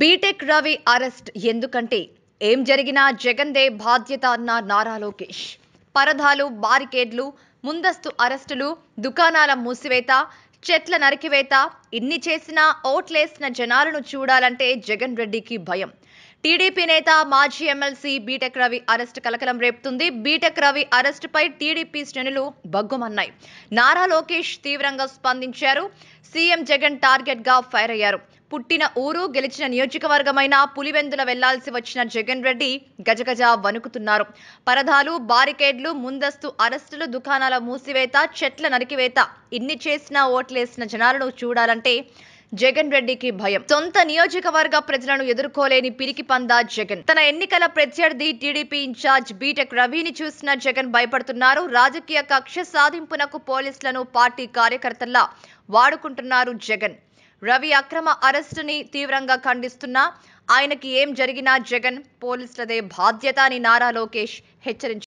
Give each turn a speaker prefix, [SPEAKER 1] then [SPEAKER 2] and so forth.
[SPEAKER 1] BTech Ravi arrest ఎందుకంటే ఏం జరిగినా దే బాధ్యత అన్న నారా లోకేష్ పరదాలు బారికేడ్లు ముందస్తు అరెస్టులు దుకాణాల మూసివేత చెట్ల నరికివేత ఇన్ని చేసినా ఓట్లేసిన జనాలను చూడాలంటే జగన్ రెడ్డికి భయం టీడీపీ నేత మాజీ ఎమ్మెల్సీ బీటెక్ రవి అరెస్ట్ కలకలం రేపుతుంది బీటెక్ రవి అరెస్టుపై టీడీపీ శ్రేణులు భగ్గుమన్నాయి నారా లోకేష్ తీవ్రంగా స్పందించారు సీఎం జగన్ టార్గెట్గా ఫైర్ అయ్యారు పుట్టిన ఊరు గెలిచిన నియోజకవర్గమైన పులివెందుల వెళ్లాల్సి వచ్చిన జగన్ రెడ్డి గజగజ వణుకుతున్నారు పరదాలు బారికేడ్లు ముందస్తు అరెస్టులు దుకాణాల మూసివేత చెట్ల నరికివేత ఇన్ని చేసినా ఓట్లేసిన జనాలను చూడాలంటే జగన్ రెడ్డికి భయం సొంత నియోజకవర్గ ప్రజలను ఎదుర్కోలేని పిరికి పందా జగన్ తన ఎన్నికల ప్రత్యర్థి టీడీపీ ఇన్ఛార్జ్ బీటెక్ రవిని చూసిన జగన్ భయపడుతున్నారు రాజకీయ కక్ష సాధింపునకు పోలీసులను పార్టీ కార్యకర్తల్లా వాడుకుంటున్నారు జగన్ రవి అక్రమ అరెస్టుని తీవ్రంగా ఖండిస్తున్నా ఆయనకి ఏం జరిగినా జగన్ పోలీసులదే బాధ్యత అని నారా లోకేష్ హెచ్చరించారు